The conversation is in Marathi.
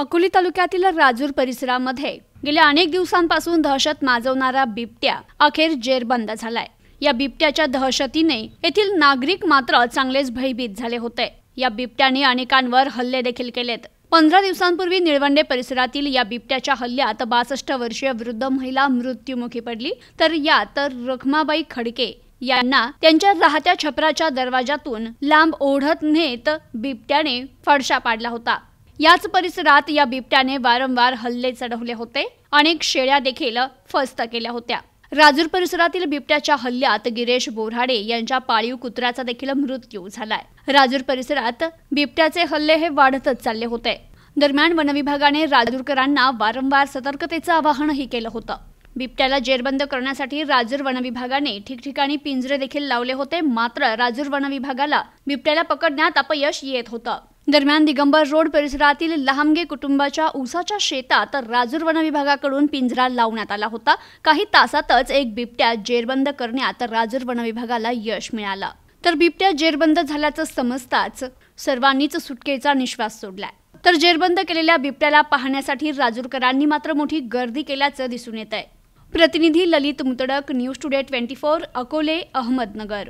अकोली तालुक्यातील राजूर परिसरामध्ये गेल्या अनेक दिवसांपासून दहशत माजवणारा बिबट्या अखेर जेरबंद झालाय या बिबट्याच्या दहशतीने येथील नागरिक मात्र चांगलेच भयभीत झाले होते या बिबट्याने अनेकांवर हल्ले देखील केलेत पंधरा दिवसांपूर्वी निळवंडे परिसरातील या बिबट्याच्या हल्ल्यात बासष्ट वर्षीय वृद्ध महिला मृत्युमुखी पडली तर या तर रखमाबाई खडके यांना त्यांच्या राहत्या छपराच्या दरवाजातून लांब ओढत नेत बिबट्याने फडशा पाडला होता याच परिसरात या बिबट्याने वारंवार हल्ले चढवले होते अनेक शेळ्या देखील फस्त केल्या होत्या राजूर परिसरातील बिबट्याच्या हल्ल्यात गिरेश बोराडे यांच्या पाळीव कुत्र्याचा देखील मृत्यू झालाय राजूर परिसरात बिबट्याचे हल्ले हे वाढतच चालले होते दरम्यान वनविभागाने राजूरकरांना वारंवार सतर्कतेचं आवाहनही केलं होतं बिबट्याला जेरबंद करण्यासाठी राजूर वनविभागाने ठिकठिकाणी पिंजरे देखील लावले होते मात्र राजूर वन विभागाला बिबट्याला पकडण्यात अपयश येत होतं दरम्यान दिगंबर रोड परिसरातील लहामगे कुटुंबाच्या ऊसाच्या शेतात राजूर वन विभागाकडून पिंजरा लावण्यात आला होता काही तासातच एक बिबट्या जेरबंद करण्यात राजूर वन विभागाला यश मिळालं तर बिबट्या जेरबंद झाल्याचं समजताच सर्वांनीच सुटकेचा निश्वास सोडलाय तर जेरबंद केलेल्या बिबट्याला पाहण्यासाठी राजूरकरांनी मात्र मोठी गर्दी केल्याचं दिसून येत आहे प्रतिनिधी Lalit Mutadak news today twenty four Akole Ahmednagar